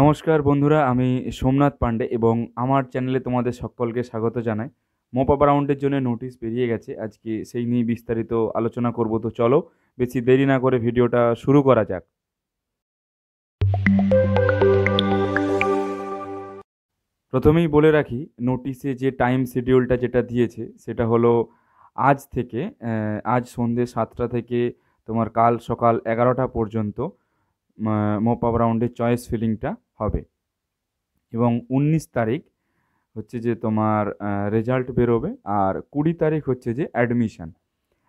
নমস্কার বন্ধুরা আমি সোমনাথ পাণ্ডে এবং আমার চ্যানেলে তোমাদের সকলকে স্বাগত জানাই মোপাপ রাউন্ডের জন্য নোটিশ বেরিয়ে গেছে আজকে সেই নিয়ে বিস্তারিত আলোচনা করব তো চলো বেশি দেরি না করে ভিডিওটা শুরু করা যাক প্রথমেই বলে রাখি নোটিশে যে টাইম শিডিউলটা যেটা দিয়েছে সেটা হলো আজ থেকে আজ সন্ধে সাতটা থেকে তোমার কাল সকাল এগারোটা পর্যন্ত মোপ আপ রাউন্ডে চয়েস ফিলিংটা হবে এবং উনিশ তারিখ হচ্ছে যে তোমার রেজাল্ট বেরোবে আর কুড়ি তারিখ হচ্ছে যে অ্যাডমিশান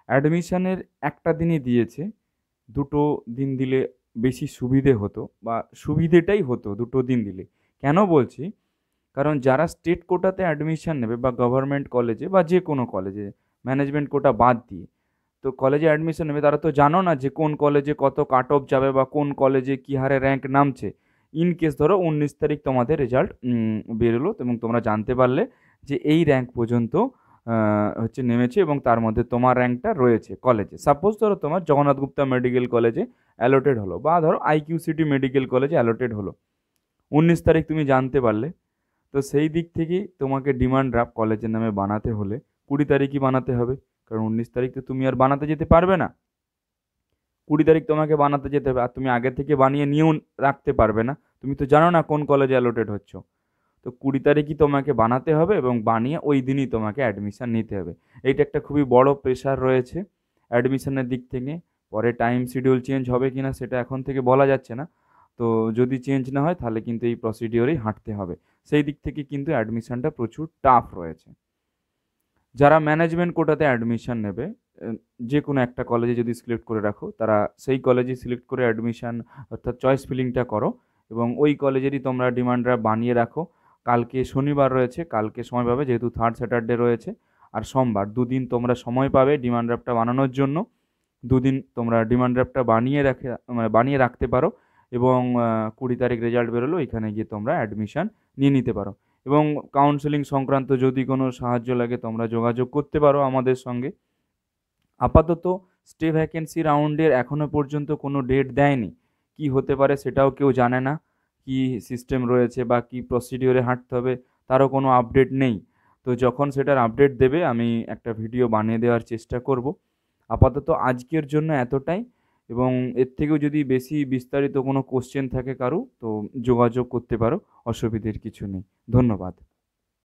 অ্যাডমিশানের একটা দিনই দিয়েছে দুটো দিন দিলে বেশি সুবিধে হতো বা সুবিধেটাই হতো দুটো দিন দিলে কেন বলছি কারণ যারা স্টেট কোটাতে অ্যাডমিশান নেবে বা গভর্নমেন্ট কলেজে বা যে কোনো কলেজে ম্যানেজমেন্ট কোটা বাদ দিয়ে তো কলেজে অ্যাডমিশন নেবে তারা তো জানো না যে কোন কলেজে কত কাট অফ যাবে বা কোন কলেজে কী হারে র্যাঙ্ক নামছে ইন কেস ধরো উনিশ তারিখ তোমাদের রেজাল্ট বেরোলো এবং তোমরা জানতে পারলে যে এই র্যাঙ্ক পর্যন্ত হচ্ছে নেমেছে এবং তার মধ্যে তোমার র্যাঙ্কটা রয়েছে কলেজে সাপোজ ধরো তোমার জগন্নাথ গুপ্তা মেডিকেল কলেজে অ্যালোটেড হলো বা ধরো আইকিউ সিটি মেডিকেল কলেজে অ্যালোটেড হলো উনিশ তারিখ তুমি জানতে পারলে তো সেই দিক থেকেই তোমাকে ডিমান্ড ড্রাফট কলেজের নামে বানাতে হলে কুড়ি তারিখই বানাতে হবে কারণ উনিশ তারিখ তো তুমি আর বানাতে যেতে পারবে না কুড়ি তারিখ তোমাকে বানাতে যেতে হবে আর তুমি আগে থেকে বানিয়ে নিয়েও রাখতে পারবে না তুমি তো জানো না কোন কলেজে অ্যালোটেড হচ্ছ তো কুড়ি তারিখই তোমাকে বানাতে হবে এবং বানিয়ে ওই দিনই তোমাকে অ্যাডমিশান নিতে হবে এইটা একটা খুবই বড় প্রেশার রয়েছে অ্যাডমিশানের দিক থেকে পরে টাইম শিডিউল চেঞ্জ হবে কি না সেটা এখন থেকে বলা যাচ্ছে না তো যদি চেঞ্জ না হয় তাহলে কিন্তু এই প্রসিডিওরেই হাঁটতে হবে সেই দিক থেকে কিন্তু অ্যাডমিশানটা প্রচুর টাফ রয়েছে যারা ম্যানেজমেন্ট কোটাতে অ্যাডমিশান নেবে যে কোনো একটা কলেজে যদি সিলেক্ট করে রাখো তারা সেই কলেজে সিলেক্ট করে অ্যাডমিশান অর্থাৎ চয়েস ফিলিংটা করো এবং ওই কলেজেরই তোমরা ডিমান্ডরা বানিয়ে রাখো কালকে শনিবার রয়েছে কালকে সময় পাবে যেহেতু থার্ড স্যাটারডে রয়েছে আর সোমবার দুদিন তোমরা সময় পাবে ডিমান্ড ড্রাফটটা বানানোর জন্য দুদিন তোমরা ডিমান্ড ড্রাফটটা বানিয়ে রাখে মানে বানিয়ে রাখতে পারো এবং কুড়ি তারিখ রেজাল্ট বেরোলো এখানে গিয়ে তোমরা অ্যাডমিশান নিয়ে নিতে পারো এবং কাউন্সেলিং সংক্রান্ত যদি কোনো সাহায্য লাগে তোমরা যোগাযোগ করতে পারো আমাদের সঙ্গে আপাতত স্টে ভ্যাকেন্সি রাউন্ডের এখনও পর্যন্ত কোনো ডেট দেয়নি কি হতে পারে সেটাও কেউ জানে না কি সিস্টেম রয়েছে বা কি প্রসিডিওরে হাঁটতে হবে তারও কোনো আপডেট নেই তো যখন সেটার আপডেট দেবে আমি একটা ভিডিও বানিয়ে দেওয়ার চেষ্টা করব আপাতত আজকের জন্য এতটাই এবং এর থেকেও যদি বেশি বিস্তারিত কোনো কোশ্চেন থাকে কারো তো যোগাযোগ করতে পারো অসুবিধের কিছু নেই ধন্যবাদ